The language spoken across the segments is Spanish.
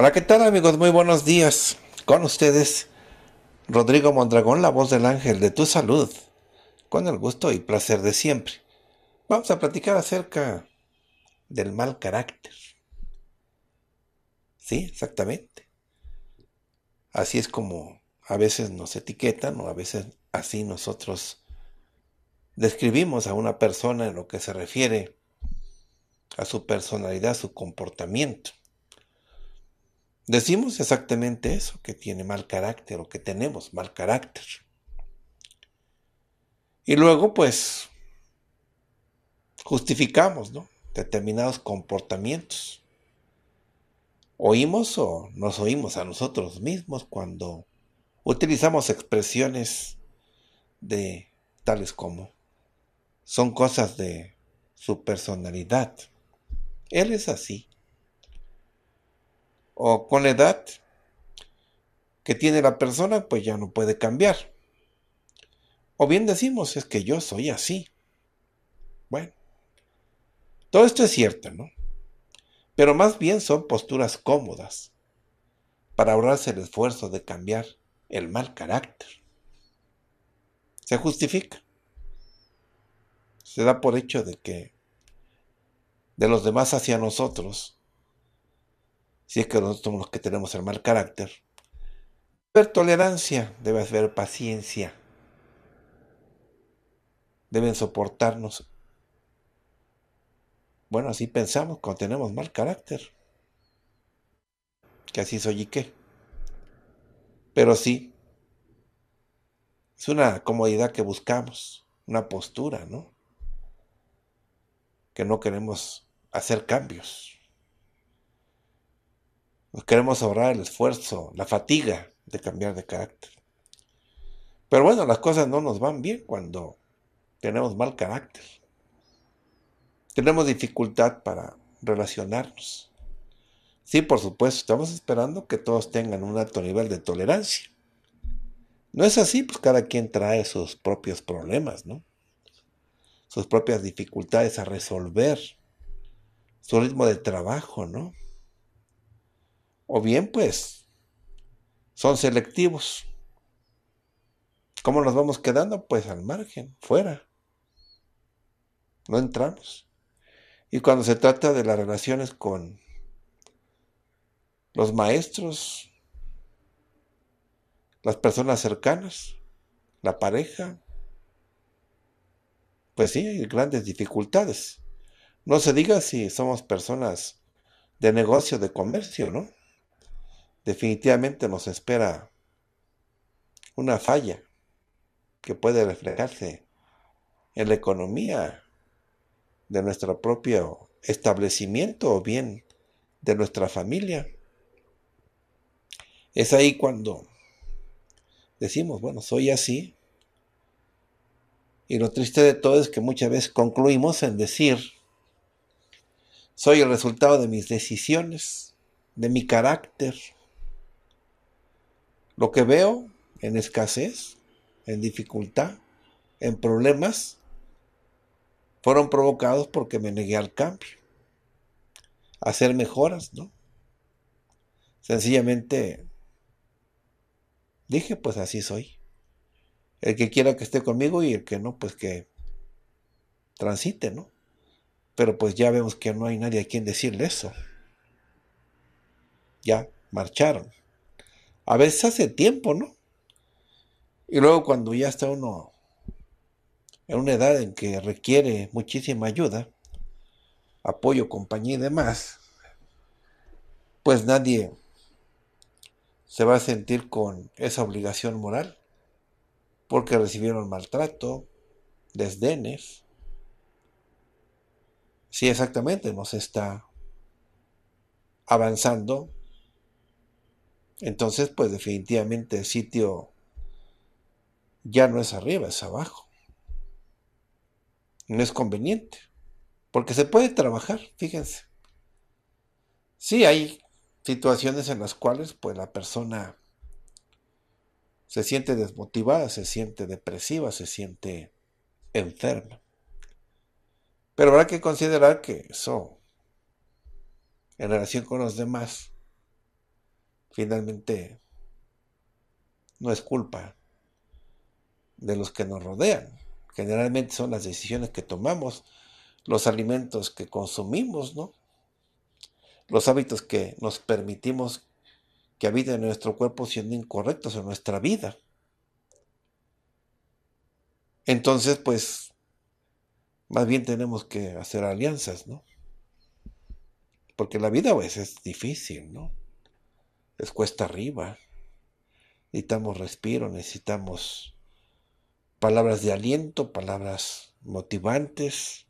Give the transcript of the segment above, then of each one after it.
Hola, ¿qué tal amigos? Muy buenos días. Con ustedes, Rodrigo Mondragón, la voz del ángel de tu salud. Con el gusto y placer de siempre. Vamos a platicar acerca del mal carácter. Sí, exactamente. Así es como a veces nos etiquetan o a veces así nosotros describimos a una persona en lo que se refiere a su personalidad, su comportamiento. Decimos exactamente eso, que tiene mal carácter o que tenemos mal carácter. Y luego, pues, justificamos determinados comportamientos. Oímos o nos oímos a nosotros mismos cuando utilizamos expresiones de tales como son cosas de su personalidad. Él es así o con la edad que tiene la persona, pues ya no puede cambiar. O bien decimos, es que yo soy así. Bueno, todo esto es cierto, ¿no? Pero más bien son posturas cómodas para ahorrarse el esfuerzo de cambiar el mal carácter. Se justifica. Se da por hecho de que de los demás hacia nosotros si es que nosotros somos los que tenemos el mal carácter. Ver tolerancia, debe haber paciencia. Deben soportarnos. Bueno, así pensamos cuando tenemos mal carácter. Que así soy y qué. Pero sí, es una comodidad que buscamos, una postura, ¿no? Que no queremos hacer cambios. Nos queremos ahorrar el esfuerzo, la fatiga de cambiar de carácter. Pero bueno, las cosas no nos van bien cuando tenemos mal carácter. Tenemos dificultad para relacionarnos. Sí, por supuesto, estamos esperando que todos tengan un alto nivel de tolerancia. No es así, pues cada quien trae sus propios problemas, ¿no? Sus propias dificultades a resolver, su ritmo de trabajo, ¿no? O bien, pues, son selectivos. ¿Cómo nos vamos quedando? Pues al margen, fuera. No entramos. Y cuando se trata de las relaciones con los maestros, las personas cercanas, la pareja, pues sí, hay grandes dificultades. No se diga si somos personas de negocio, de comercio, ¿no? definitivamente nos espera una falla que puede reflejarse en la economía de nuestro propio establecimiento o bien de nuestra familia. Es ahí cuando decimos, bueno, soy así. Y lo triste de todo es que muchas veces concluimos en decir, soy el resultado de mis decisiones, de mi carácter, lo que veo en escasez, en dificultad, en problemas, fueron provocados porque me negué al cambio, hacer mejoras, ¿no? Sencillamente dije, pues así soy. El que quiera que esté conmigo y el que no, pues que transite, ¿no? Pero pues ya vemos que no hay nadie a quien decirle eso. Ya marcharon. A veces hace tiempo, ¿no? Y luego cuando ya está uno en una edad en que requiere muchísima ayuda, apoyo, compañía y demás, pues nadie se va a sentir con esa obligación moral, porque recibieron maltrato, desdenes. Sí, exactamente, nos está avanzando entonces, pues definitivamente el sitio ya no es arriba, es abajo. No es conveniente. Porque se puede trabajar, fíjense. Sí, hay situaciones en las cuales pues la persona se siente desmotivada, se siente depresiva, se siente enferma. Pero habrá que considerar que eso, en relación con los demás, finalmente no es culpa de los que nos rodean. Generalmente son las decisiones que tomamos, los alimentos que consumimos, ¿no? Los hábitos que nos permitimos que habiten en nuestro cuerpo siendo incorrectos en nuestra vida. Entonces, pues, más bien tenemos que hacer alianzas, ¿no? Porque la vida a veces es difícil, ¿no? es cuesta arriba. Necesitamos respiro, necesitamos palabras de aliento, palabras motivantes.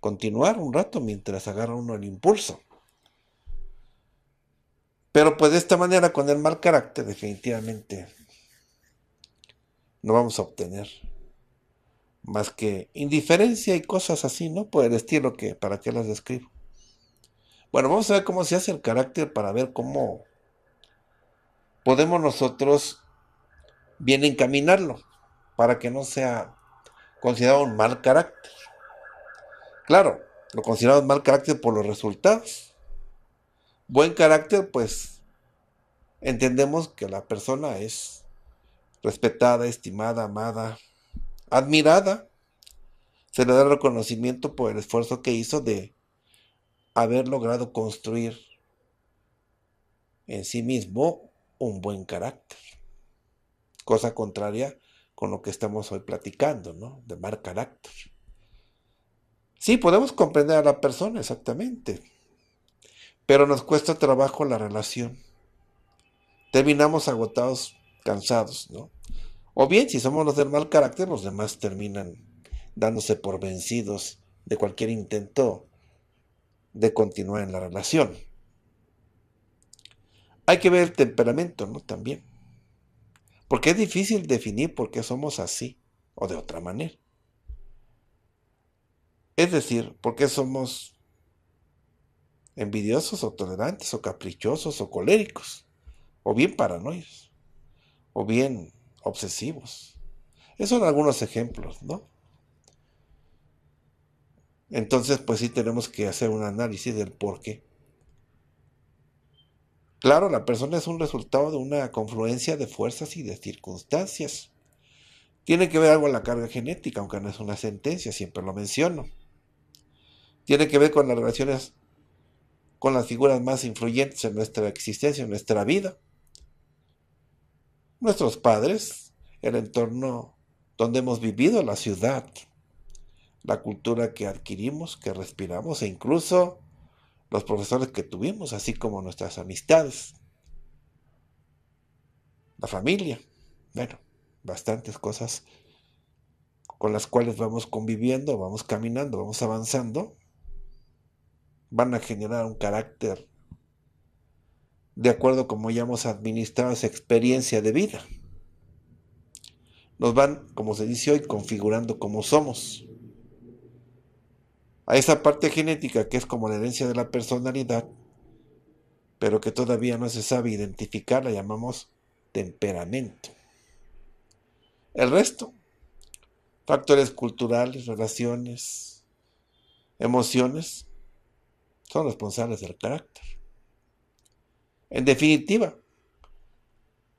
Continuar un rato mientras agarra uno el impulso. Pero pues de esta manera, con el mal carácter, definitivamente no vamos a obtener más que indiferencia y cosas así, ¿no? Por el estilo que, ¿para qué las describo? Bueno, vamos a ver cómo se hace el carácter para ver cómo podemos nosotros bien encaminarlo para que no sea considerado un mal carácter. Claro, lo consideramos mal carácter por los resultados. Buen carácter, pues entendemos que la persona es respetada, estimada, amada, admirada. Se le da reconocimiento por el esfuerzo que hizo de haber logrado construir en sí mismo un buen carácter. Cosa contraria con lo que estamos hoy platicando, ¿no? De mal carácter. Sí, podemos comprender a la persona exactamente, pero nos cuesta trabajo la relación. Terminamos agotados, cansados, ¿no? O bien, si somos los de mal carácter, los demás terminan dándose por vencidos de cualquier intento de continuar en la relación. Hay que ver el temperamento, ¿no? También. Porque es difícil definir por qué somos así o de otra manera. Es decir, por qué somos envidiosos o tolerantes o caprichosos o coléricos, o bien paranoicos, o bien obsesivos. Esos son algunos ejemplos, ¿no? Entonces, pues sí tenemos que hacer un análisis del por qué Claro, la persona es un resultado de una confluencia de fuerzas y de circunstancias. Tiene que ver algo con la carga genética, aunque no es una sentencia, siempre lo menciono. Tiene que ver con las relaciones con las figuras más influyentes en nuestra existencia, en nuestra vida. Nuestros padres, el entorno donde hemos vivido, la ciudad, la cultura que adquirimos, que respiramos e incluso los profesores que tuvimos, así como nuestras amistades, la familia, bueno, bastantes cosas con las cuales vamos conviviendo, vamos caminando, vamos avanzando, van a generar un carácter de acuerdo como ya hemos administrado esa experiencia de vida. Nos van, como se dice hoy, configurando como somos a esa parte genética que es como la herencia de la personalidad, pero que todavía no se sabe identificar, la llamamos temperamento. El resto, factores culturales, relaciones, emociones, son responsables del carácter. En definitiva,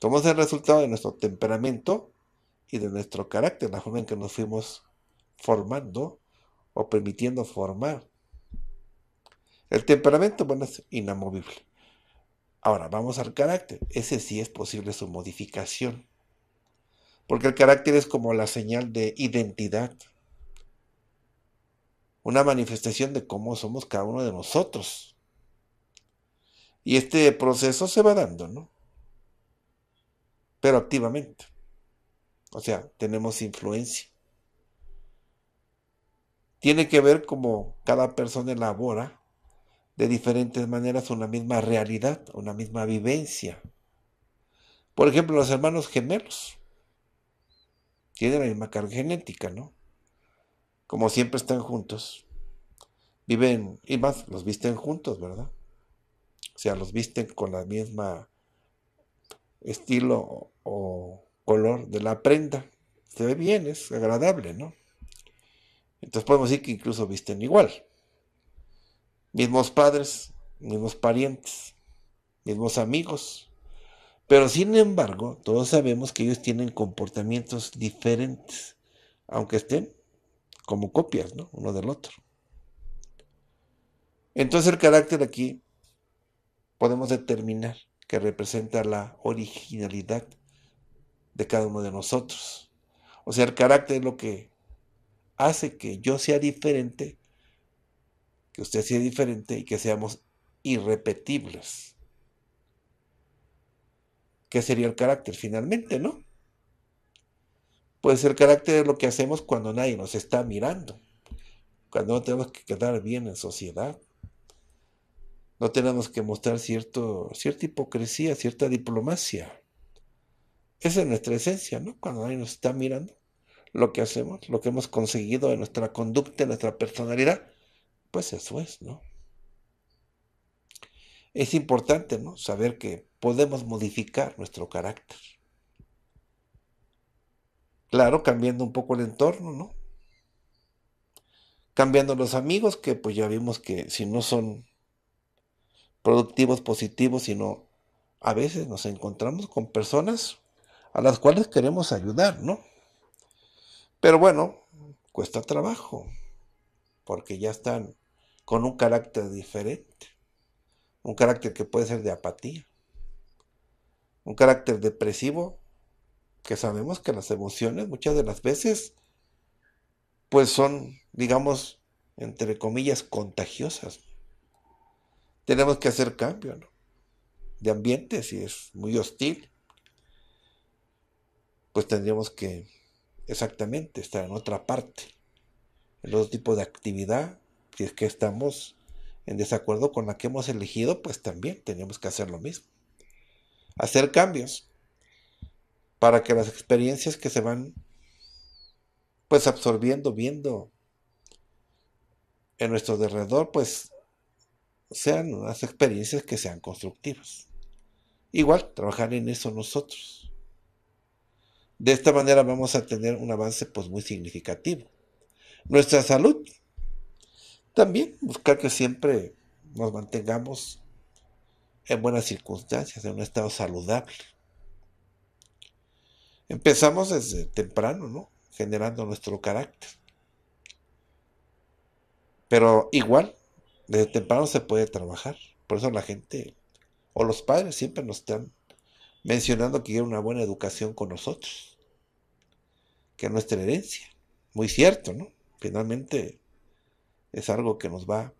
somos el resultado de nuestro temperamento y de nuestro carácter, la forma en que nos fuimos formando o permitiendo formar. El temperamento, bueno, es inamovible. Ahora, vamos al carácter. Ese sí es posible su modificación. Porque el carácter es como la señal de identidad. Una manifestación de cómo somos cada uno de nosotros. Y este proceso se va dando, ¿no? Pero activamente. O sea, tenemos influencia. Tiene que ver cómo cada persona elabora de diferentes maneras una misma realidad, una misma vivencia. Por ejemplo, los hermanos gemelos tienen la misma carga genética, ¿no? Como siempre están juntos, viven, y más, los visten juntos, ¿verdad? O sea, los visten con la misma estilo o color de la prenda. Se ve bien, es agradable, ¿no? Entonces podemos decir que incluso visten igual. Mismos padres, mismos parientes, mismos amigos. Pero sin embargo, todos sabemos que ellos tienen comportamientos diferentes, aunque estén como copias, ¿no? Uno del otro. Entonces el carácter aquí podemos determinar que representa la originalidad de cada uno de nosotros. O sea, el carácter es lo que hace que yo sea diferente, que usted sea diferente y que seamos irrepetibles. ¿Qué sería el carácter finalmente, no? Pues el carácter es lo que hacemos cuando nadie nos está mirando, cuando no tenemos que quedar bien en sociedad. No tenemos que mostrar cierto, cierta hipocresía, cierta diplomacia. Esa es nuestra esencia, ¿no? Cuando nadie nos está mirando lo que hacemos, lo que hemos conseguido en nuestra conducta, en nuestra personalidad, pues eso es, ¿no? Es importante, ¿no? Saber que podemos modificar nuestro carácter. Claro, cambiando un poco el entorno, ¿no? Cambiando los amigos, que pues ya vimos que si no son productivos, positivos, sino a veces nos encontramos con personas a las cuales queremos ayudar, ¿no? Pero bueno, cuesta trabajo, porque ya están con un carácter diferente, un carácter que puede ser de apatía, un carácter depresivo, que sabemos que las emociones muchas de las veces pues son, digamos, entre comillas, contagiosas. Tenemos que hacer cambio de ambiente si es muy hostil. Pues tendríamos que Exactamente, estar en otra parte. en otro tipo de actividad, si es que estamos en desacuerdo con la que hemos elegido, pues también tenemos que hacer lo mismo. Hacer cambios para que las experiencias que se van pues absorbiendo, viendo en nuestro derredor, pues sean unas experiencias que sean constructivas. Igual, trabajar en eso nosotros. De esta manera vamos a tener un avance pues, muy significativo. Nuestra salud. También buscar que siempre nos mantengamos en buenas circunstancias, en un estado saludable. Empezamos desde temprano, ¿no? Generando nuestro carácter. Pero igual, desde temprano se puede trabajar. Por eso la gente o los padres siempre nos están mencionando que quieren una buena educación con nosotros que nuestra herencia. Muy cierto, ¿no? Finalmente es algo que nos va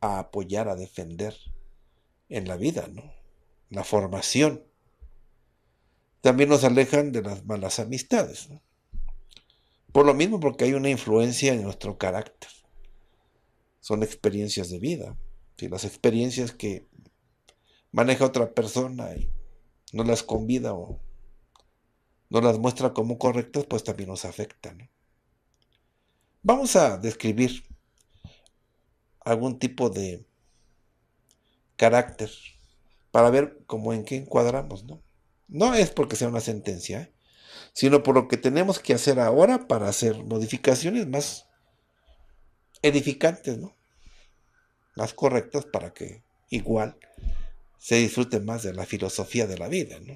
a apoyar, a defender en la vida, ¿no? La formación. También nos alejan de las malas amistades, ¿no? Por lo mismo, porque hay una influencia en nuestro carácter. Son experiencias de vida. Si las experiencias que maneja otra persona y no las convida o no las muestra como correctas, pues también nos afectan. Vamos a describir algún tipo de carácter para ver cómo en qué encuadramos, ¿no? No es porque sea una sentencia, ¿eh? sino por lo que tenemos que hacer ahora para hacer modificaciones más edificantes, ¿no? Más correctas para que igual se disfrute más de la filosofía de la vida, ¿no?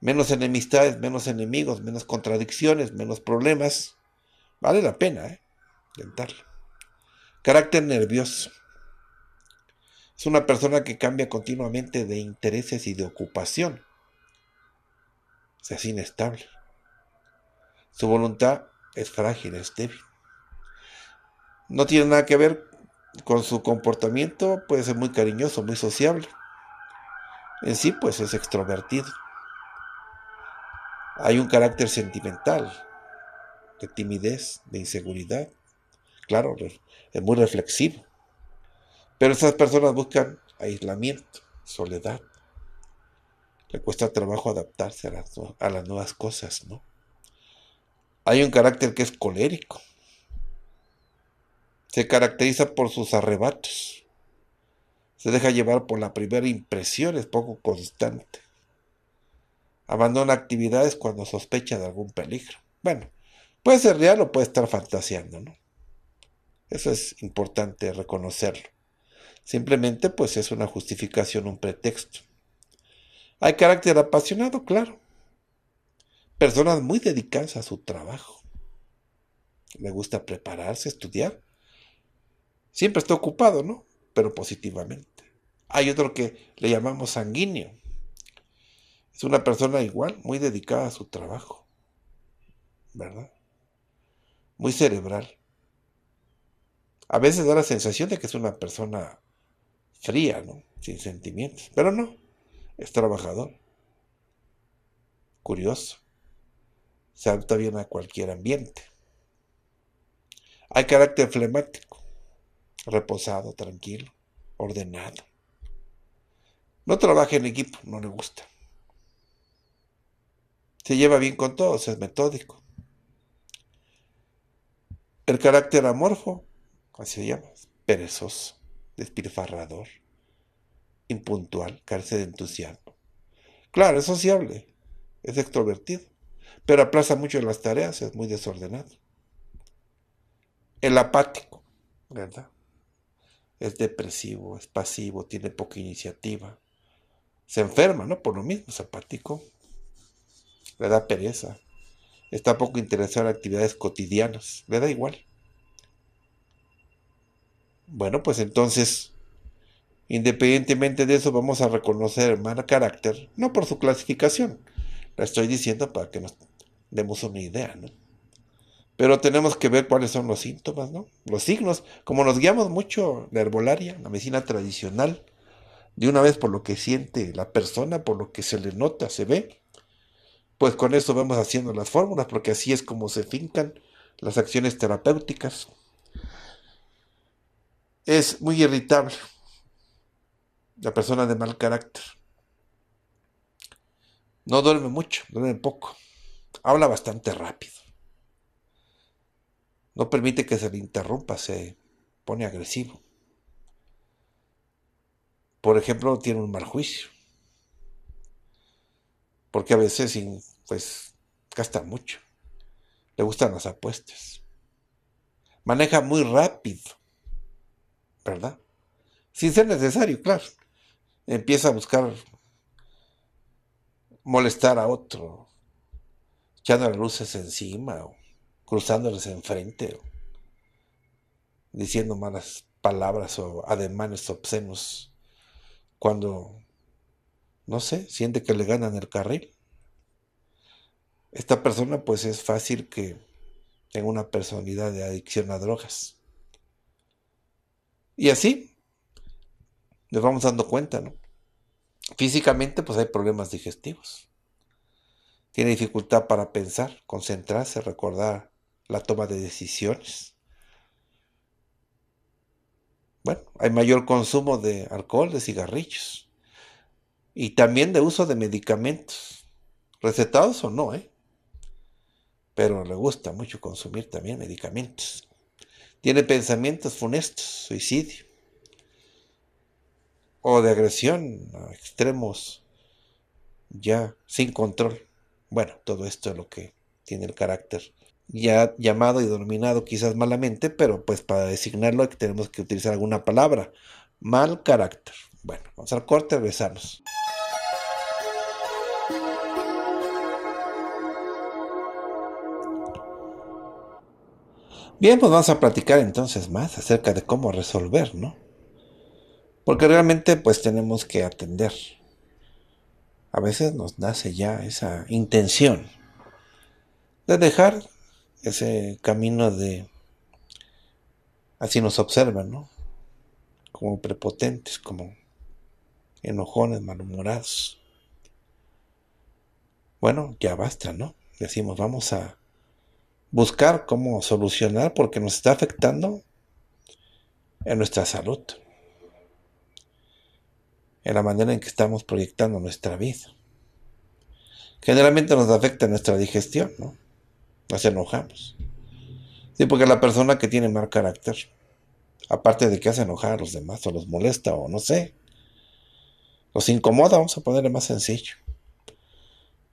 menos enemistades, menos enemigos, menos contradicciones, menos problemas. Vale la pena ¿eh? intentarlo. Carácter nervioso. Es una persona que cambia continuamente de intereses y de ocupación. O es inestable. Su voluntad es frágil, es débil. No tiene nada que ver con su comportamiento, puede ser muy cariñoso, muy sociable. En sí, pues es extrovertido. Hay un carácter sentimental, de timidez, de inseguridad. Claro, es muy reflexivo. Pero esas personas buscan aislamiento, soledad. Le cuesta trabajo adaptarse a las, a las nuevas cosas, ¿no? Hay un carácter que es colérico. Se caracteriza por sus arrebatos. Se deja llevar por la primera impresión, es poco constante abandona actividades cuando sospecha de algún peligro. Bueno, puede ser real o puede estar fantaseando, ¿no? Eso es importante reconocerlo. Simplemente pues es una justificación, un pretexto. Hay carácter apasionado, claro. Personas muy dedicadas a su trabajo. Le gusta prepararse, estudiar. Siempre está ocupado, ¿no? Pero positivamente. Hay otro que le llamamos sanguíneo es una persona igual, muy dedicada a su trabajo, ¿verdad? Muy cerebral. A veces da la sensación de que es una persona fría, ¿no? Sin sentimientos, pero no, es trabajador, curioso, se adapta bien a cualquier ambiente. Hay carácter flemático, reposado, tranquilo, ordenado. No trabaja en equipo, no le gusta. Se lleva bien con todos, es metódico. El carácter amorfo, así se llama, perezoso, despilfarrador, impuntual, carece de entusiasmo. Claro, es sociable, es extrovertido, pero aplaza mucho las tareas, es muy desordenado. El apático, ¿verdad? Es depresivo, es pasivo, tiene poca iniciativa. Se enferma, ¿no? Por lo mismo, es apático le da pereza, está poco interesado en actividades cotidianas, le da igual. Bueno, pues entonces, independientemente de eso, vamos a reconocer el mal carácter, no por su clasificación, la estoy diciendo para que nos demos una idea, ¿no? Pero tenemos que ver cuáles son los síntomas, ¿no? Los signos, como nos guiamos mucho la herbolaria, la medicina tradicional, de una vez por lo que siente la persona, por lo que se le nota, se ve, pues con eso vamos haciendo las fórmulas, porque así es como se fincan las acciones terapéuticas. Es muy irritable la persona de mal carácter. No duerme mucho, duerme poco. Habla bastante rápido. No permite que se le interrumpa, se pone agresivo. Por ejemplo, tiene un mal juicio porque a veces pues gasta mucho, le gustan las apuestas, maneja muy rápido, ¿verdad? Sin ser necesario, claro. Empieza a buscar molestar a otro, echando las luces encima o cruzándoles enfrente, o diciendo malas palabras o ademanes obscenos cuando no sé, siente que le ganan el carril. Esta persona pues es fácil que tenga una personalidad de adicción a drogas. Y así nos vamos dando cuenta, ¿no? Físicamente pues hay problemas digestivos. Tiene dificultad para pensar, concentrarse, recordar la toma de decisiones. Bueno, hay mayor consumo de alcohol, de cigarrillos y también de uso de medicamentos, recetados o no, ¿eh? pero le gusta mucho consumir también medicamentos. Tiene pensamientos funestos, suicidio o de agresión a extremos ya sin control. Bueno, todo esto es lo que tiene el carácter ya llamado y denominado quizás malamente, pero pues para designarlo tenemos que utilizar alguna palabra. Mal carácter. Bueno, vamos al corte, regresamos. Bien, pues vamos a platicar entonces más acerca de cómo resolver, ¿no? Porque realmente pues tenemos que atender. A veces nos nace ya esa intención de dejar ese camino de, así nos observan, ¿no? Como prepotentes, como enojones, malhumorados. Bueno, ya basta, ¿no? Decimos, vamos a buscar cómo solucionar porque nos está afectando en nuestra salud, en la manera en que estamos proyectando nuestra vida. Generalmente nos afecta nuestra digestión, ¿no? Nos enojamos. Sí, porque la persona que tiene mal carácter, aparte de que hace enojar a los demás o los molesta o no sé, los incomoda, vamos a ponerle más sencillo.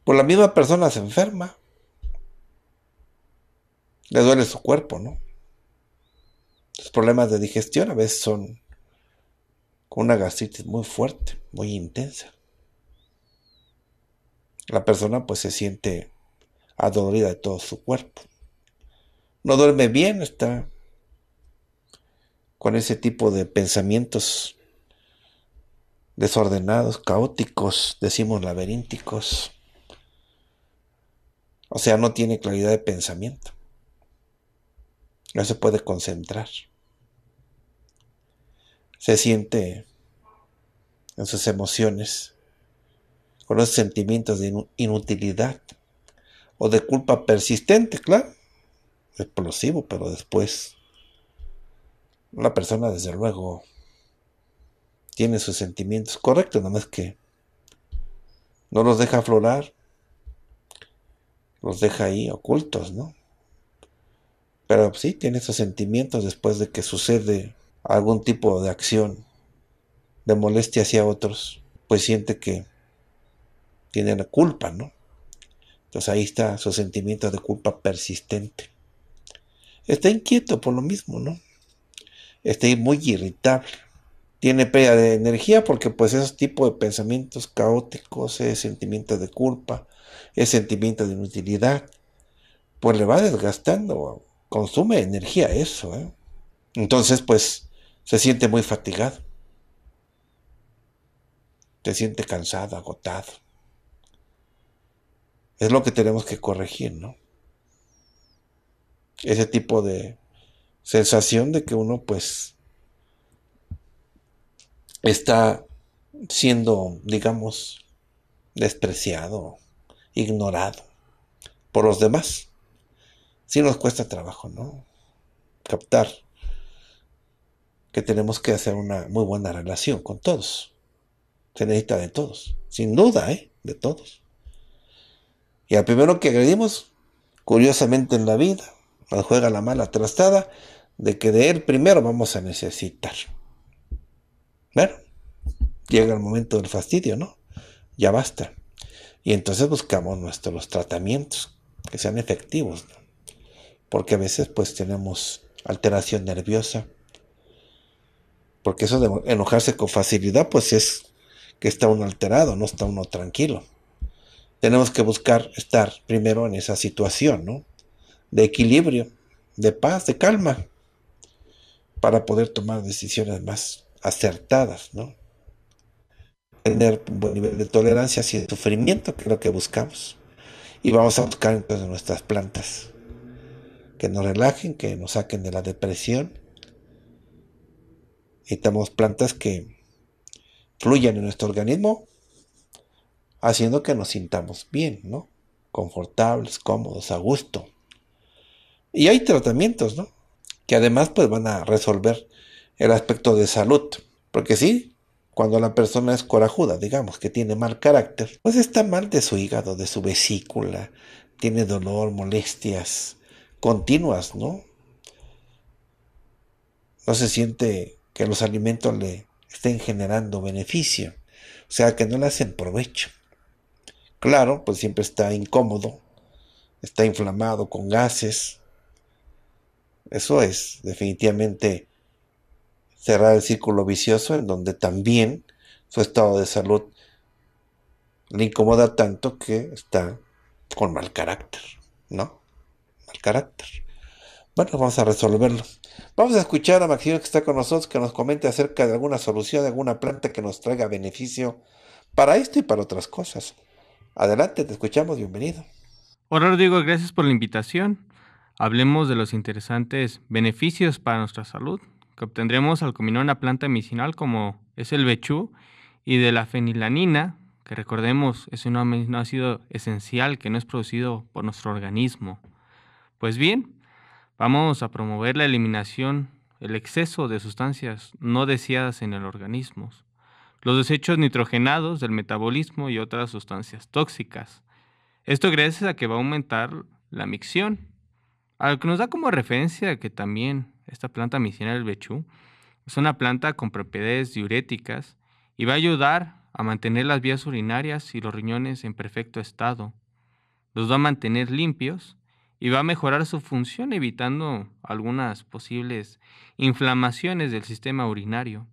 Pues la misma persona se enferma le duele su cuerpo, ¿no? Los problemas de digestión a veces son con una gastritis muy fuerte, muy intensa. La persona pues se siente adolorida de todo su cuerpo. No duerme bien, está con ese tipo de pensamientos desordenados, caóticos, decimos laberínticos. O sea, no tiene claridad de pensamiento. No se puede concentrar. Se siente en sus emociones con los sentimientos de inutilidad o de culpa persistente, claro. Explosivo, pero después la persona desde luego tiene sus sentimientos correctos, nada más que no los deja aflorar, los deja ahí ocultos, ¿no? Pero sí, tiene esos sentimientos después de que sucede algún tipo de acción de molestia hacia otros, pues siente que tiene la culpa, ¿no? Entonces ahí está su sentimiento de culpa persistente. Está inquieto por lo mismo, ¿no? Está muy irritable. Tiene pérdida de eh, energía porque pues esos tipos de pensamientos caóticos, ese sentimiento de culpa, ese sentimiento de inutilidad, pues le va desgastando Consume energía eso, ¿eh? Entonces, pues, se siente muy fatigado. Se siente cansado, agotado. Es lo que tenemos que corregir, ¿no? Ese tipo de sensación de que uno, pues, está siendo, digamos, despreciado, ignorado por los demás si nos cuesta trabajo, ¿no? Captar que tenemos que hacer una muy buena relación con todos. Se necesita de todos, sin duda, ¿eh? De todos. Y al primero que agredimos, curiosamente en la vida, nos juega la mala trastada de que de él primero vamos a necesitar. Bueno, llega el momento del fastidio, ¿no? Ya basta. Y entonces buscamos nuestros tratamientos que sean efectivos. ¿no? porque a veces pues tenemos alteración nerviosa. Porque eso de enojarse con facilidad pues es que está uno alterado, no está uno tranquilo. Tenemos que buscar estar primero en esa situación, ¿no? De equilibrio, de paz, de calma, para poder tomar decisiones más acertadas, ¿no? Tener un buen nivel de tolerancia y de sufrimiento, que es lo que buscamos. Y vamos a buscar entonces nuestras plantas que nos relajen, que nos saquen de la depresión. Necesitamos plantas que fluyan en nuestro organismo, haciendo que nos sintamos bien, ¿no? Confortables, cómodos, a gusto. Y hay tratamientos, ¿no? Que además pues van a resolver el aspecto de salud. Porque sí, cuando la persona es corajuda, digamos, que tiene mal carácter, pues está mal de su hígado, de su vesícula, tiene dolor, molestias, continuas, ¿no? No se siente que los alimentos le estén generando beneficio, o sea, que no le hacen provecho. Claro, pues siempre está incómodo, está inflamado con gases. Eso es definitivamente cerrar el círculo vicioso en donde también su estado de salud le incomoda tanto que está con mal carácter, ¿no? carácter. Bueno, vamos a resolverlo. Vamos a escuchar a Maximiliano que está con nosotros, que nos comente acerca de alguna solución, de alguna planta que nos traiga beneficio para esto y para otras cosas. Adelante, te escuchamos, bienvenido. Hola Rodrigo, gracias por la invitación. Hablemos de los interesantes beneficios para nuestra salud que obtendremos al combinar una planta medicinal como es el bechú y de la fenilanina, que recordemos es un aminoácido esencial que no es producido por nuestro organismo. Pues bien, vamos a promover la eliminación, el exceso de sustancias no deseadas en el organismo, los desechos nitrogenados del metabolismo y otras sustancias tóxicas. Esto gracias a que va a aumentar la micción. lo que nos da como referencia que también esta planta micina del bechú es una planta con propiedades diuréticas y va a ayudar a mantener las vías urinarias y los riñones en perfecto estado. Los va a mantener limpios y va a mejorar su función evitando algunas posibles inflamaciones del sistema urinario.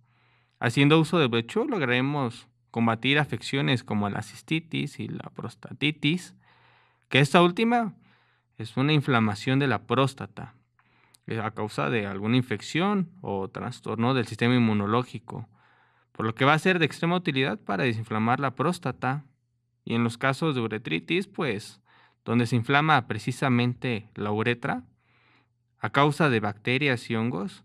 Haciendo uso de brechó lograremos combatir afecciones como la cistitis y la prostatitis, que esta última es una inflamación de la próstata eh, a causa de alguna infección o trastorno del sistema inmunológico, por lo que va a ser de extrema utilidad para desinflamar la próstata y en los casos de uretritis, pues donde se inflama precisamente la uretra a causa de bacterias y hongos,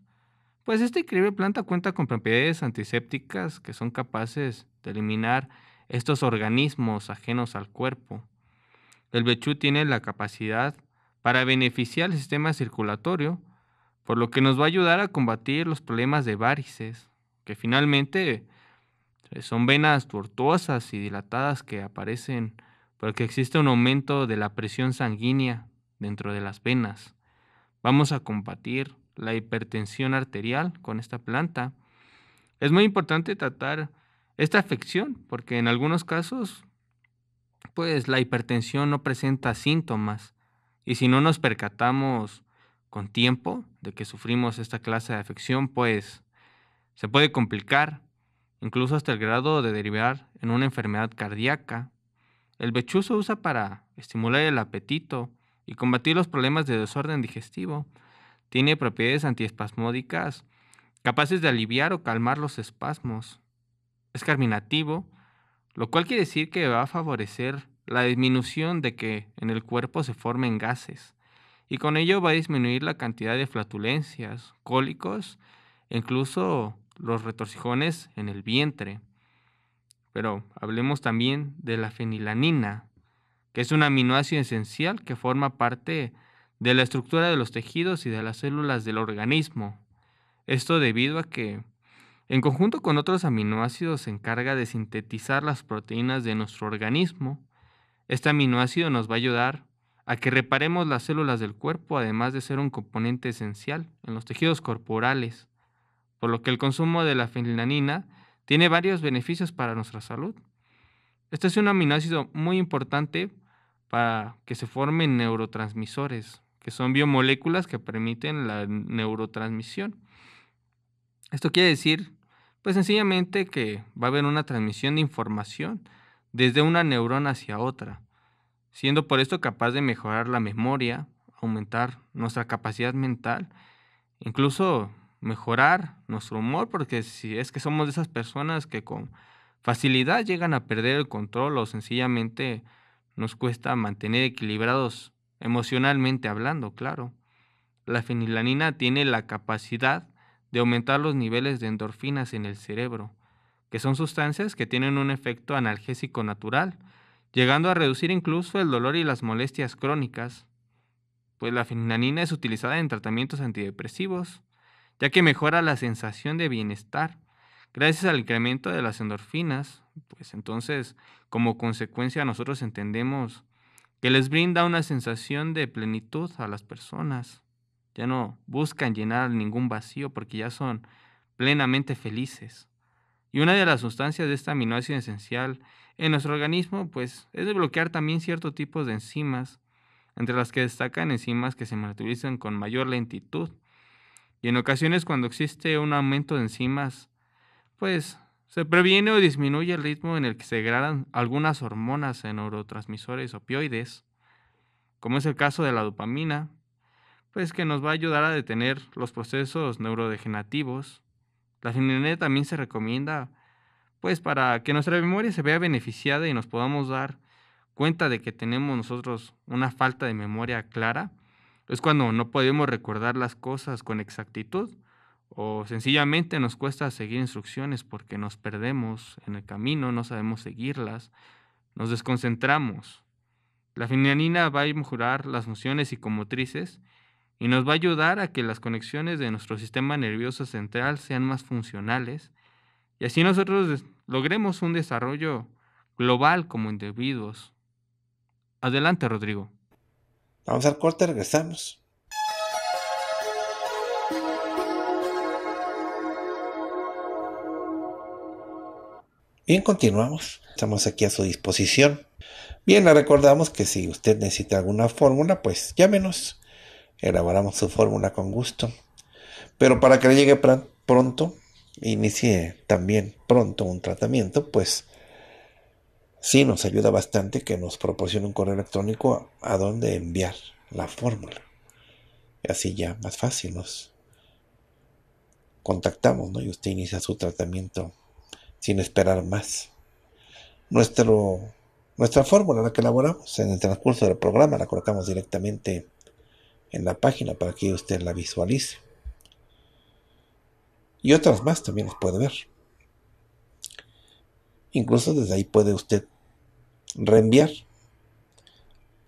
pues esta increíble planta cuenta con propiedades antisépticas que son capaces de eliminar estos organismos ajenos al cuerpo. El bechú tiene la capacidad para beneficiar el sistema circulatorio, por lo que nos va a ayudar a combatir los problemas de varices, que finalmente eh, son venas tortuosas y dilatadas que aparecen porque existe un aumento de la presión sanguínea dentro de las venas. Vamos a combatir la hipertensión arterial con esta planta. Es muy importante tratar esta afección porque en algunos casos pues la hipertensión no presenta síntomas y si no nos percatamos con tiempo de que sufrimos esta clase de afección, pues se puede complicar incluso hasta el grado de derivar en una enfermedad cardíaca el bechú usa para estimular el apetito y combatir los problemas de desorden digestivo. Tiene propiedades antiespasmódicas capaces de aliviar o calmar los espasmos. Es carminativo, lo cual quiere decir que va a favorecer la disminución de que en el cuerpo se formen gases y con ello va a disminuir la cantidad de flatulencias, cólicos e incluso los retorcijones en el vientre. Pero hablemos también de la fenilanina, que es un aminoácido esencial que forma parte de la estructura de los tejidos y de las células del organismo. Esto debido a que, en conjunto con otros aminoácidos, se encarga de sintetizar las proteínas de nuestro organismo. Este aminoácido nos va a ayudar a que reparemos las células del cuerpo, además de ser un componente esencial en los tejidos corporales, por lo que el consumo de la fenilanina tiene varios beneficios para nuestra salud. Este es un aminoácido muy importante para que se formen neurotransmisores, que son biomoléculas que permiten la neurotransmisión. Esto quiere decir, pues sencillamente, que va a haber una transmisión de información desde una neurona hacia otra, siendo por esto capaz de mejorar la memoria, aumentar nuestra capacidad mental, incluso mejorar nuestro humor, porque si es que somos de esas personas que con facilidad llegan a perder el control o sencillamente nos cuesta mantener equilibrados emocionalmente hablando, claro. La fenilanina tiene la capacidad de aumentar los niveles de endorfinas en el cerebro, que son sustancias que tienen un efecto analgésico natural, llegando a reducir incluso el dolor y las molestias crónicas. Pues la fenilanina es utilizada en tratamientos antidepresivos, ya que mejora la sensación de bienestar. Gracias al incremento de las endorfinas, pues entonces como consecuencia nosotros entendemos que les brinda una sensación de plenitud a las personas. Ya no buscan llenar ningún vacío porque ya son plenamente felices. Y una de las sustancias de esta aminoácido esencial en nuestro organismo, pues, es de bloquear también ciertos tipos de enzimas, entre las que destacan enzimas que se metabolizan con mayor lentitud, y en ocasiones cuando existe un aumento de enzimas, pues se previene o disminuye el ritmo en el que se degradan algunas hormonas en neurotransmisores opioides, como es el caso de la dopamina, pues que nos va a ayudar a detener los procesos neurodegenerativos. La fenilnea también se recomienda pues para que nuestra memoria se vea beneficiada y nos podamos dar cuenta de que tenemos nosotros una falta de memoria clara es cuando no podemos recordar las cosas con exactitud o sencillamente nos cuesta seguir instrucciones porque nos perdemos en el camino, no sabemos seguirlas, nos desconcentramos. La finianina va a mejorar las funciones psicomotrices y nos va a ayudar a que las conexiones de nuestro sistema nervioso central sean más funcionales y así nosotros logremos un desarrollo global como individuos. Adelante, Rodrigo. Vamos al corte, regresamos. Bien, continuamos. Estamos aquí a su disposición. Bien, le recordamos que si usted necesita alguna fórmula, pues llámenos. Elaboramos su fórmula con gusto. Pero para que le llegue pronto, inicie también pronto un tratamiento, pues sí nos ayuda bastante que nos proporcione un correo electrónico a, dónde enviar la fórmula. Y Así ya más fácil nos contactamos, Y usted inicia su tratamiento sin esperar más. Nuestro, nuestra fórmula, la que elaboramos en el transcurso del programa, la colocamos directamente en la página para que usted la visualice. Y otras más también las puede ver. Incluso desde ahí puede usted reenviar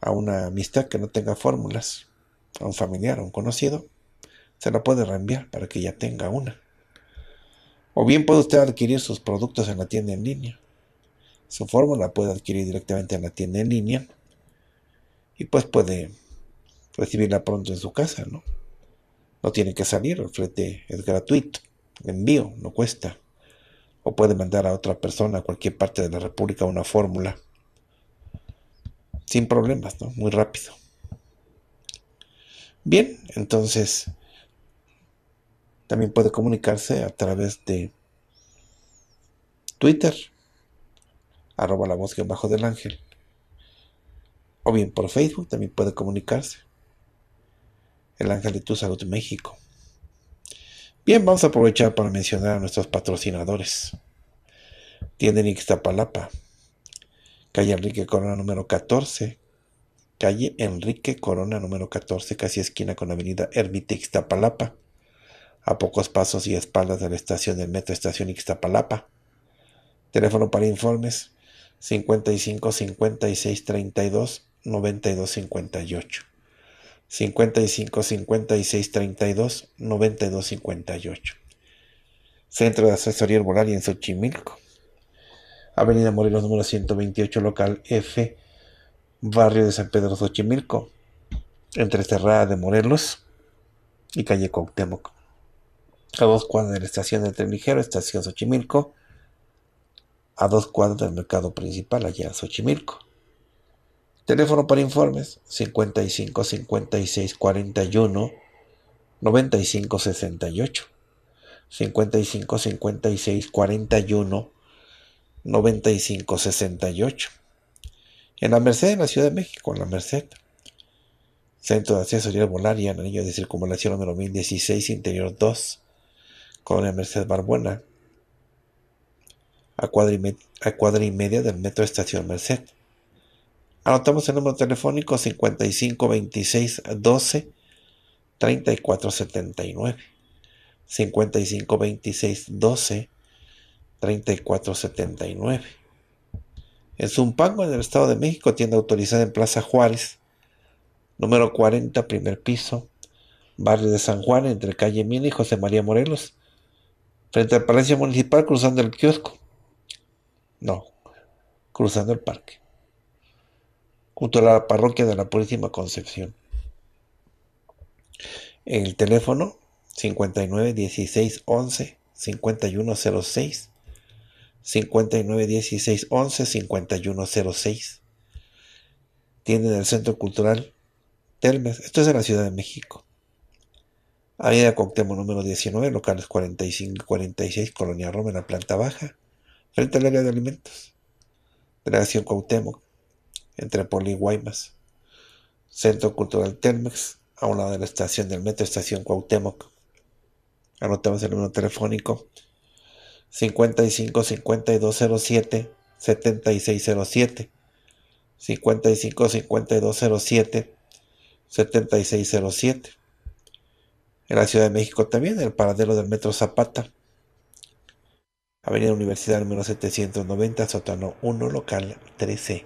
a una amistad que no tenga fórmulas, a un familiar, a un conocido, se la puede reenviar para que ya tenga una. O bien puede usted adquirir sus productos en la tienda en línea. Su fórmula puede adquirir directamente en la tienda en línea y pues puede recibirla pronto en su casa, ¿no? No tiene que salir, el flete es gratuito, envío no cuesta o puede mandar a otra persona a cualquier parte de la República una fórmula sin problemas, ¿no? Muy rápido. Bien, entonces también puede comunicarse a través de Twitter, arroba la voz que bajo del ángel. O bien por Facebook también puede comunicarse. El ángel de tu salud México. Bien, vamos a aprovechar para mencionar a nuestros patrocinadores. tienden Ixtapalapa, calle Enrique Corona número 14, calle Enrique Corona número 14, casi esquina con avenida Ermita Ixtapalapa, a pocos pasos y espaldas de la estación del metro Estación Ixtapalapa. Teléfono para informes 55 56 32 92 58. 55 56 32 92 58. Centro de Asesoría y en Xochimilco. Avenida Morelos número 128, local F, barrio de San Pedro Xochimilco, entre Cerrada de Morelos y calle Cuauhtémoc. A dos cuadras de la estación del tren ligero, estación Xochimilco, a dos cuadras del mercado principal, allá en Xochimilco. Teléfono para informes 55 56 41 95 68. 55 56 41 95 68. En la Merced, en la Ciudad de México, en la Merced. Centro de Asesoría Volaria, en anillo de circunvalación número 1016, interior 2, Colonia Merced Barbuena a cuadra, a cuadra y media del metro Estación Merced. Anotamos el número telefónico 552612 12 3479. 552612 12 3479. En Zumpango, en el Estado de México, tienda autorizada en Plaza Juárez, número 40, primer piso, barrio de San Juan, entre calle Mina y José María Morelos, frente al Palacio Municipal, cruzando el kiosco. No, cruzando el parque junto a la parroquia de la Purísima Concepción. El teléfono 59 16 5106 59 5106 Tiene en el Centro Cultural Telmes. Esto es en la Ciudad de México. Avenida Coctemo número 19, locales 45 46, Colonia Roma, en la planta baja, frente al área de alimentos. Delegación Cautemo entre Poli y Guaymas. Centro Cultural Telmex, a un lado de la estación del metro, estación Cuauhtémoc. Anotamos el número telefónico 55 5207 7607 55 5207 7607 en la Ciudad de México también, el paradero del Metro Zapata, Avenida Universidad número 790, sótano 1, local 13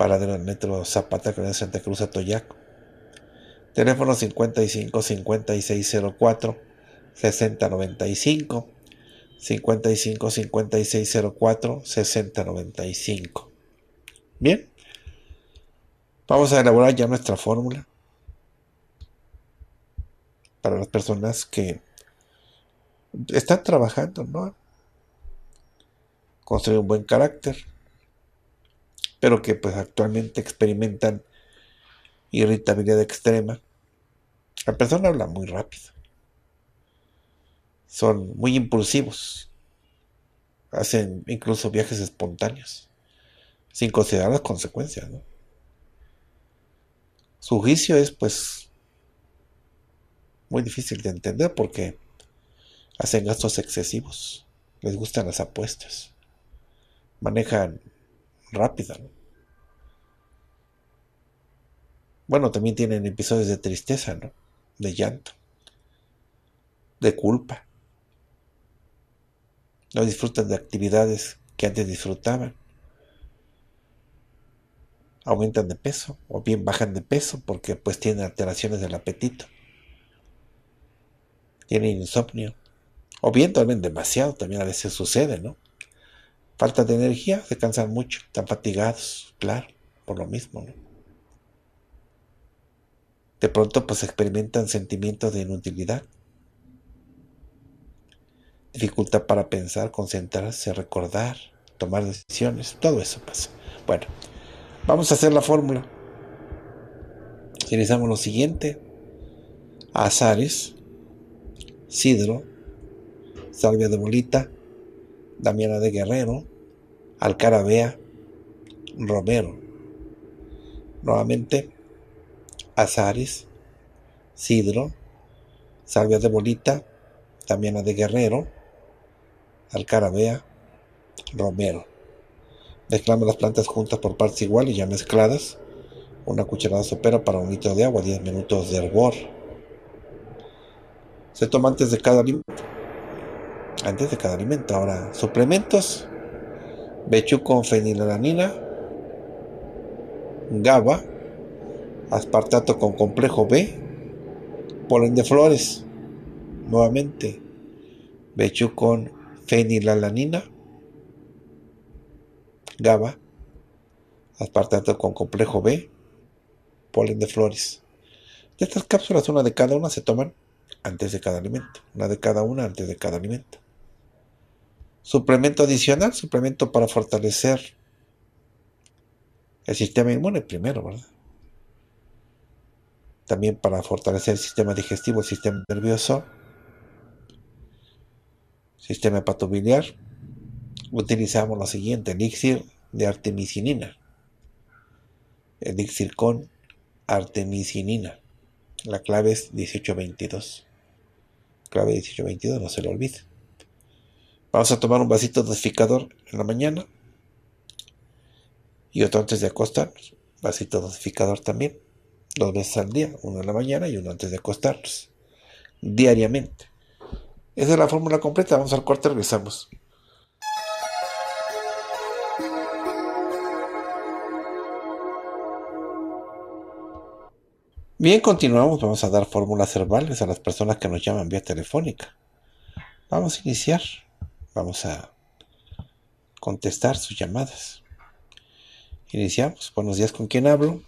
paradero del metro Zapata, de Santa Cruz, Atoyaco. Teléfono 55 5604 6095. 55 5604 6095. Bien. Vamos a elaborar ya nuestra fórmula para las personas que están trabajando, ¿no? Construir un buen carácter, pero que pues actualmente experimentan irritabilidad extrema. La persona habla muy rápido. Son muy impulsivos. Hacen incluso viajes espontáneos, sin considerar las consecuencias. Su juicio es pues muy difícil de entender porque hacen gastos excesivos, les gustan las apuestas, manejan rápida. Bueno, también tienen episodios de tristeza, ¿no? De llanto, de culpa. No disfrutan de actividades que antes disfrutaban. Aumentan de peso o bien bajan de peso porque pues tienen alteraciones del apetito. Tienen insomnio. O bien duermen demasiado, también a veces sucede, ¿no? falta de energía, se cansan mucho, están fatigados, claro, por lo mismo. ¿no? De pronto pues experimentan sentimientos de inutilidad, dificultad para pensar, concentrarse, recordar, tomar decisiones, todo eso pasa. Bueno, vamos a hacer la fórmula. Utilizamos lo siguiente. Azares, Sidro, Salvia de Bolita, Damiana de Guerrero, Alcaravea, Romero. Nuevamente, Azares, Sidro, Salvia de Bolita, También a de Guerrero, Alcaravea, Romero. Mezclamos las plantas juntas por partes iguales, ya mezcladas. Una cucharada sopera para un litro de agua, 10 minutos de hervor. Se toma antes de cada alimento. Antes de cada alimento. Ahora, suplementos fenilalanina, GABA, aspartato con complejo B, polen de flores, nuevamente, bechucon fenilalanina, GABA, aspartato con complejo B, polen de flores. De estas cápsulas, una de cada una se toman antes de cada alimento, una de cada una antes de cada alimento. Suplemento adicional, suplemento para fortalecer el sistema inmune primero, ¿verdad? También para fortalecer el sistema digestivo, el sistema nervioso, sistema hepatobiliar. Utilizamos la siguiente, elixir de artemisinina. Elixir con artemisinina. La clave es 1822. Clave 1822, no se lo olvide. Vamos a tomar un vasito dosificador en la mañana y otro antes de acostarnos. Vasito dosificador también, dos veces al día, uno en la mañana y uno antes de acostarnos, diariamente. Esa es la fórmula completa. Vamos al corte, regresamos. Bien, continuamos. Vamos a dar fórmulas herbales a las personas que nos llaman vía telefónica. Vamos a iniciar vamos a contestar sus llamadas. Iniciamos. Buenos días, ¿con quién hablo?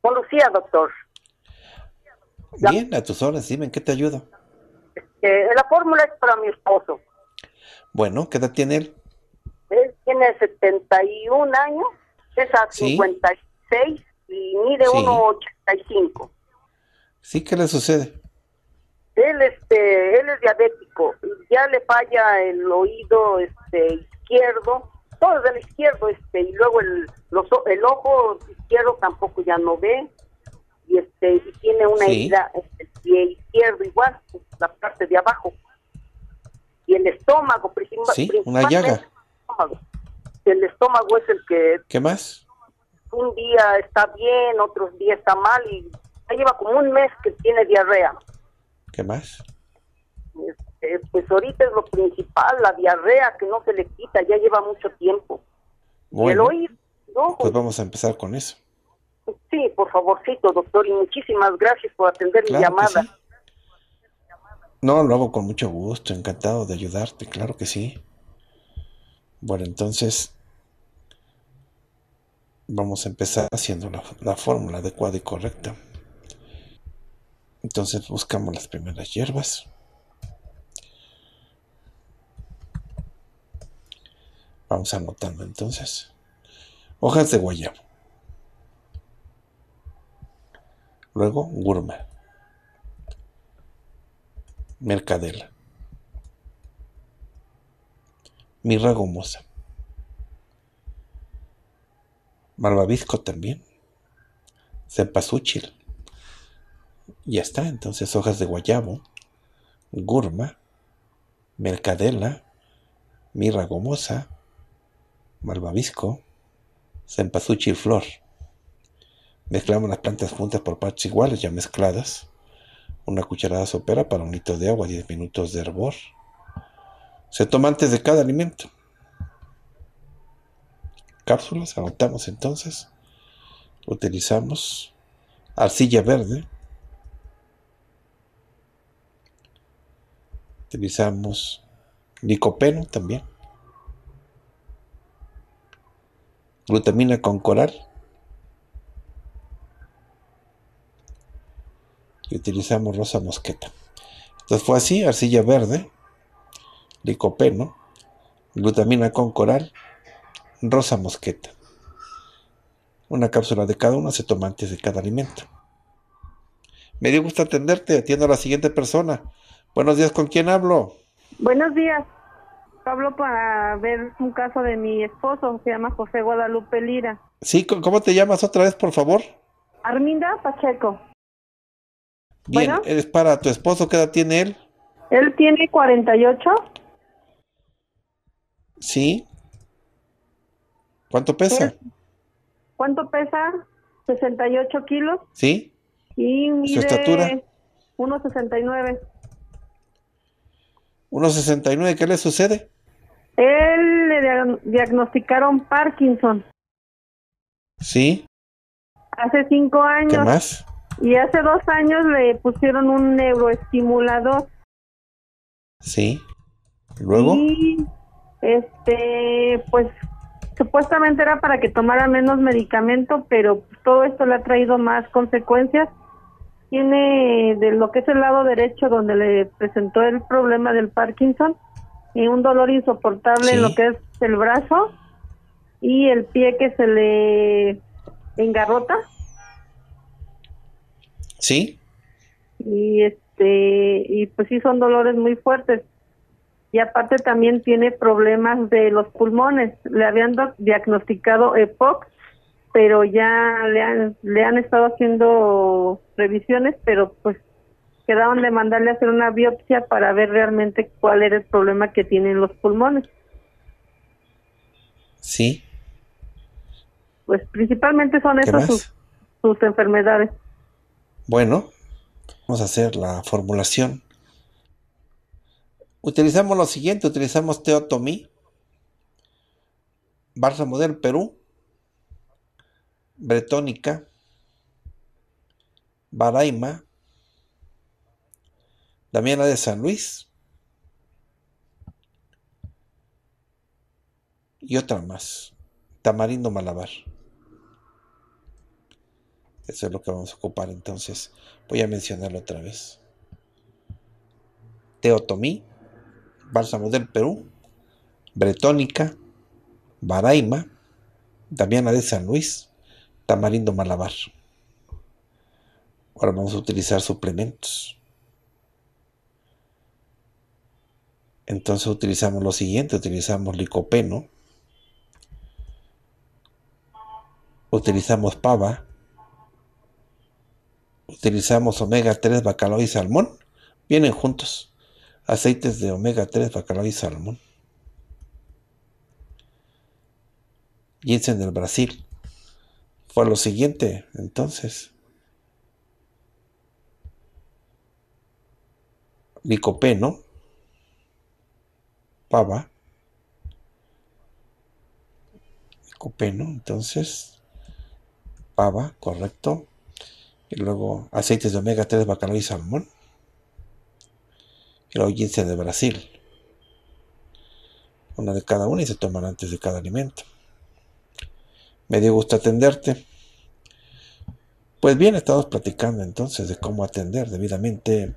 Con Lucía, doctor. Bien, a tus horas, dime, ¿en qué te ayudo? Este, la fórmula es para mi esposo. Bueno, ¿qué edad tiene él? Él tiene 71 años, pesa a 56 y mide sí. 1,85. ¿Sí? ¿Qué le sucede? Él, este, él es diabético, ya le falla el oído este, izquierdo, todo es del izquierdo, este, y luego el, los, el ojo izquierdo tampoco ya no ve, y este, tiene una herida el pie izquierdo igual, la parte de abajo, y el estómago, principalmente una llaga. El estómago. es el que... ¿Qué más? Un día está bien, otros días está mal, y ya lleva como un mes que tiene diarrea. ¿Qué más? Este, pues ahorita es lo principal, la diarrea que no se le quita, ya lleva mucho tiempo. Bueno, Pues vamos a empezar con eso. Sí, por favorcito, doctor, y muchísimas gracias por atender mi llamada. No, lo hago con mucho gusto, encantado de ayudarte, claro que sí. Bueno, entonces vamos a empezar haciendo la fórmula adecuada y correcta. Entonces buscamos las primeras hierbas. Vamos anotando entonces. Hojas de guayabo. Luego gurma. Mercadela. Mirra gomosa. Malvavisco también. Cepasúchil ya está, entonces hojas de guayabo, gurma, mercadela, mirra gomosa, malvavisco, zempazuchi y flor. Mezclamos las plantas juntas por partes iguales, ya mezcladas. Una cucharada sopera para un litro de agua, 10 minutos de hervor. Se toma antes de cada alimento. Cápsulas, anotamos entonces. Utilizamos arcilla verde, Utilizamos licopeno también. Glutamina con coral. Y utilizamos rosa mosqueta. Entonces fue así, arcilla verde, licopeno, glutamina con coral, rosa mosqueta. Una cápsula de cada una se toma antes de cada alimento. Me dio gusto atenderte, atiendo a la siguiente persona. Buenos días, ¿con quién hablo? Buenos días. Hablo para ver un caso de mi esposo, se llama José Guadalupe Lira. Sí, ¿cómo te llamas otra vez, por favor? Arminda Pacheco. Bien, es para tu esposo, ¿qué edad tiene él? Él tiene 48. Sí. ¿Cuánto pesa? ¿Cuánto pesa? 68 kilos. Sí. Y ¿Su estatura? 1,69. 1.69, ¿qué le sucede? Él le diagnosticaron Parkinson. Sí. Hace cinco años. ¿Qué más? Y hace dos años le pusieron un neuroestimulador. Sí. Luego. Y este, pues supuestamente era para que tomara menos medicamento, pero todo esto le ha traído más consecuencias tiene de lo que es el lado derecho donde le presentó el problema del Parkinson y un dolor insoportable en lo que es el brazo y el pie que se le engarrota. Sí. Y este y pues sí son dolores muy fuertes. Y aparte también tiene problemas de los pulmones. Le habían diagnosticado EPOX pero ya le han, le han estado haciendo revisiones, pero pues quedaron de mandarle a hacer una biopsia para ver realmente cuál era el problema que tienen los pulmones. Sí. Pues principalmente son esas sus, enfermedades. Bueno, vamos a hacer la formulación. Utilizamos lo siguiente, utilizamos teotomí, Barça, del Perú, Bretónica, Baraima, Damiana de San Luis y otra más, Tamarindo Malabar. Eso es lo que vamos a ocupar entonces. Voy a mencionarlo otra vez. Teotomí, Bálsamo del Perú, Bretónica, Baraima, Damiana de San Luis, tamarindo malabar. Ahora vamos a utilizar suplementos. Entonces utilizamos lo siguiente, utilizamos licopeno, utilizamos pava, utilizamos omega 3, bacalao y salmón. Vienen juntos. Aceites de omega 3, bacalao y salmón. en del Brasil, fue lo siguiente, entonces. Licopeno, pava, licopeno, entonces, pava, correcto. Y luego aceites de omega 3, bacalao y salmón. Y la 15 de Brasil. Una de cada una y se toman antes de cada alimento. Me dio gusto atenderte. Pues bien, estamos platicando entonces de cómo atender debidamente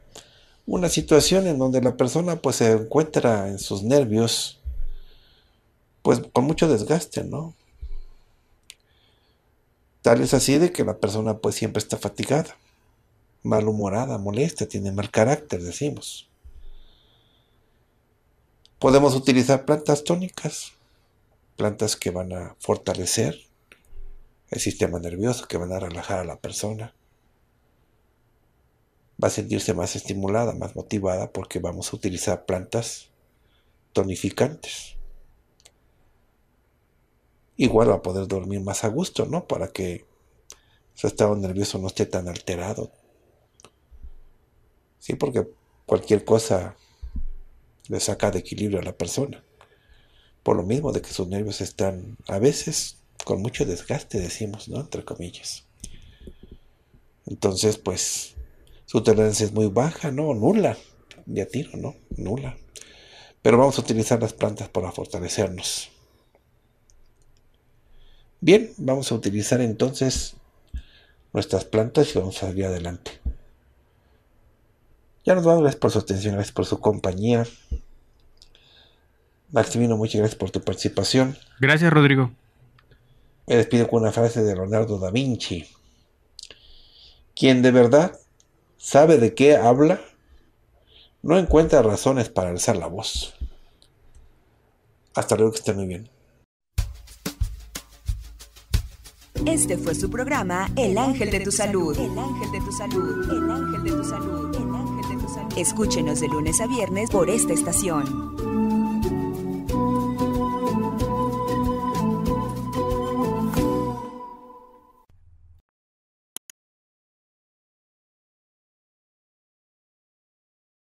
una situación en donde la persona pues se encuentra en sus nervios pues con mucho desgaste, ¿no? Tal es así de que la persona pues siempre está fatigada, malhumorada, molesta, tiene mal carácter, decimos. Podemos utilizar plantas tónicas, plantas que van a fortalecer el sistema nervioso que van a relajar a la persona. Va a sentirse más estimulada, más motivada porque vamos a utilizar plantas tonificantes. Igual va a poder dormir más a gusto, ¿no? Para que su estado nervioso no esté tan alterado. Sí, porque cualquier cosa le saca de equilibrio a la persona. Por lo mismo de que sus nervios están a veces con mucho desgaste, decimos, ¿no? Entre comillas. Entonces, pues, su tendencia es muy baja, ¿no? Nula, de tiro, ¿no? Nula. Pero vamos a utilizar las plantas para fortalecernos. Bien, vamos a utilizar entonces nuestras plantas y vamos a salir adelante. Ya nos vamos, gracias por su atención, gracias por su compañía. Maximino, muchas gracias por tu participación. Gracias, Rodrigo. Me despido con una frase de Leonardo da Vinci. Quien de verdad sabe de qué habla, no encuentra razones para alzar la voz. Hasta luego, que esté muy bien. Este fue su programa El Ángel de tu Salud. El Ángel de tu Salud. El Ángel de tu Salud. El Ángel de tu Salud. Escúchenos de lunes a viernes por esta estación.